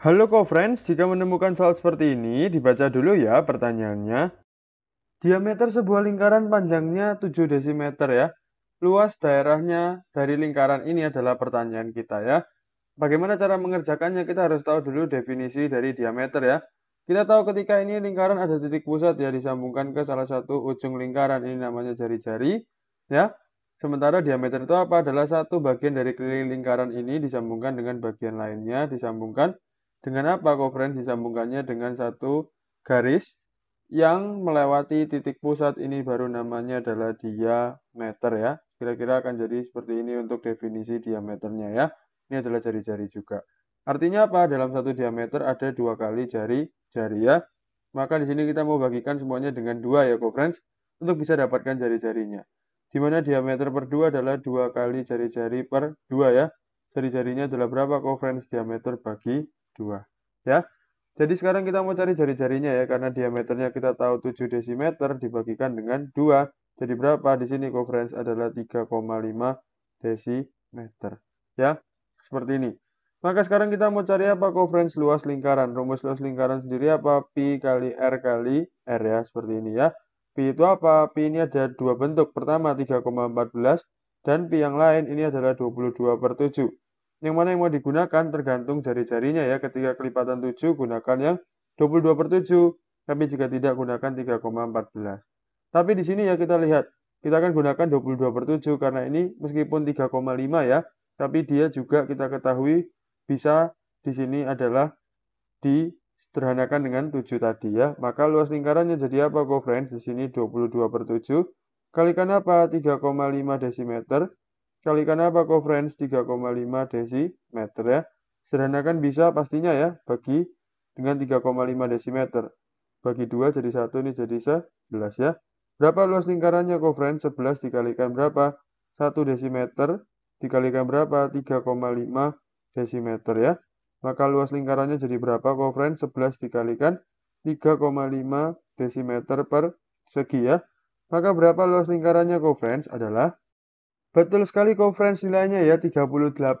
Halo co-friends, jika menemukan soal seperti ini, dibaca dulu ya pertanyaannya. Diameter sebuah lingkaran panjangnya 7 desimeter ya. Luas daerahnya dari lingkaran ini adalah pertanyaan kita ya. Bagaimana cara mengerjakannya? Kita harus tahu dulu definisi dari diameter ya. Kita tahu ketika ini lingkaran ada titik pusat ya disambungkan ke salah satu ujung lingkaran ini namanya jari-jari ya. Sementara diameter itu apa? Adalah satu bagian dari keliling lingkaran ini disambungkan dengan bagian lainnya disambungkan dengan apa kofren disambungkannya dengan satu garis yang melewati titik pusat ini baru namanya adalah diameter ya. Kira-kira akan jadi seperti ini untuk definisi diameternya ya. Ini adalah jari-jari juga. Artinya apa? Dalam satu diameter ada dua kali jari-jari ya. Maka di sini kita mau bagikan semuanya dengan dua ya, co untuk bisa dapatkan jari-jarinya. Dimana diameter per dua adalah dua kali jari-jari per dua ya. Jari-jarinya adalah berapa, co diameter bagi 2. Ya. Jadi sekarang kita mau cari jari-jarinya ya, karena diameternya kita tahu 7 desimeter dibagikan dengan 2. Jadi berapa? Di sini coverage adalah 3,5 desimeter. Ya, seperti ini. Maka sekarang kita mau cari apa? Coverage luas lingkaran. Rumus luas lingkaran sendiri apa? Pi kali R kali R ya, seperti ini ya. Pi itu apa? Pi ini ada dua bentuk. Pertama 3,14 dan pi yang lain ini adalah 22 per 7 yang mana yang mau digunakan tergantung jari-jarinya ya. Ketika kelipatan 7 gunakan yang 22 per 7, tapi jika tidak gunakan 3,14. Tapi di sini ya kita lihat, kita akan gunakan 22 per 7 karena ini meskipun 3,5 ya, tapi dia juga kita ketahui bisa di sini adalah disederhanakan dengan 7 tadi ya. Maka luas lingkarannya jadi apa, co-friends? Di sini 22 per 7. Kalikan apa? 3,5 desimeter Kalikan apa kofrens 3,5 desimeter ya. Sederhanakan bisa pastinya ya, bagi dengan 3,5 desimeter. Bagi 2 jadi 1, ini jadi 11 ya. Berapa luas lingkarannya kofrens 11 dikalikan berapa? 1 desimeter dikalikan berapa? 3,5 desimeter ya. Maka luas lingkarannya jadi berapa kofrens 11 dikalikan 3,5 desimeter per segi ya. Maka berapa luas lingkarannya kofrens adalah Betul sekali konferensi nilainya ya 38,5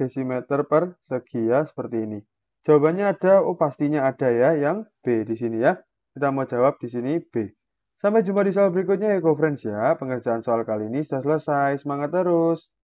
desimeter per segi ya seperti ini. Jawabannya ada, oh pastinya ada ya yang B di sini ya. Kita mau jawab di sini B. Sampai jumpa di soal berikutnya ya conference ya. Pengerjaan soal kali ini sudah selesai. Semangat terus.